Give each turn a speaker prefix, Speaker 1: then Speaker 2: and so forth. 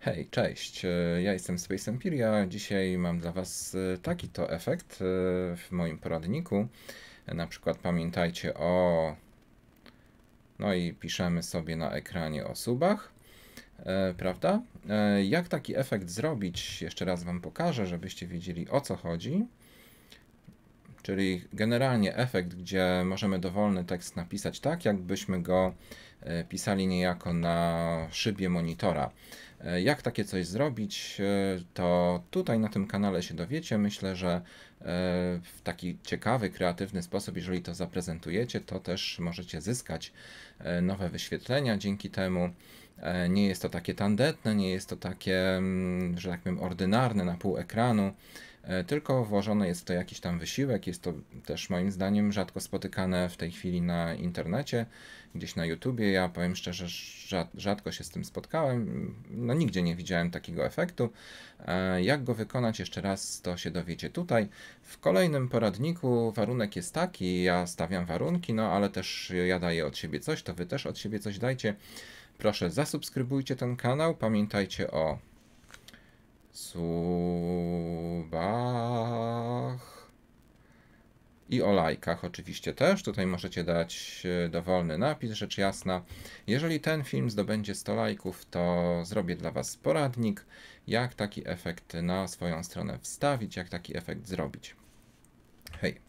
Speaker 1: Hej, cześć, e, ja jestem Space Empiria. Dzisiaj mam dla Was e, taki to efekt e, w moim poradniku. Na przykład pamiętajcie o... No i piszemy sobie na ekranie o subach, prawda? Jak taki efekt zrobić, jeszcze raz Wam pokażę, żebyście wiedzieli o co chodzi. Czyli generalnie efekt, gdzie możemy dowolny tekst napisać tak, jakbyśmy go e, pisali niejako na szybie monitora. E, jak takie coś zrobić, e, to tutaj na tym kanale się dowiecie. Myślę, że w taki ciekawy, kreatywny sposób, jeżeli to zaprezentujecie, to też możecie zyskać nowe wyświetlenia dzięki temu. Nie jest to takie tandetne, nie jest to takie, mm, że tak powiem, ordynarne na pół ekranu. E, tylko włożony jest to jakiś tam wysiłek. Jest to też moim zdaniem rzadko spotykane w tej chwili na internecie, gdzieś na YouTubie. Ja powiem szczerze, rzadko się z tym spotkałem. No nigdzie nie widziałem takiego efektu. E, jak go wykonać jeszcze raz, to się dowiecie tutaj. W kolejnym poradniku warunek jest taki, ja stawiam warunki, no ale też ja daję od siebie coś, to wy też od siebie coś dajcie. Proszę zasubskrybujcie ten kanał, pamiętajcie o su i o lajkach oczywiście też. Tutaj możecie dać e, dowolny napis, rzecz jasna. Jeżeli ten film zdobędzie 100 lajków, to zrobię dla Was poradnik, jak taki efekt na swoją stronę wstawić, jak taki efekt zrobić. Hej!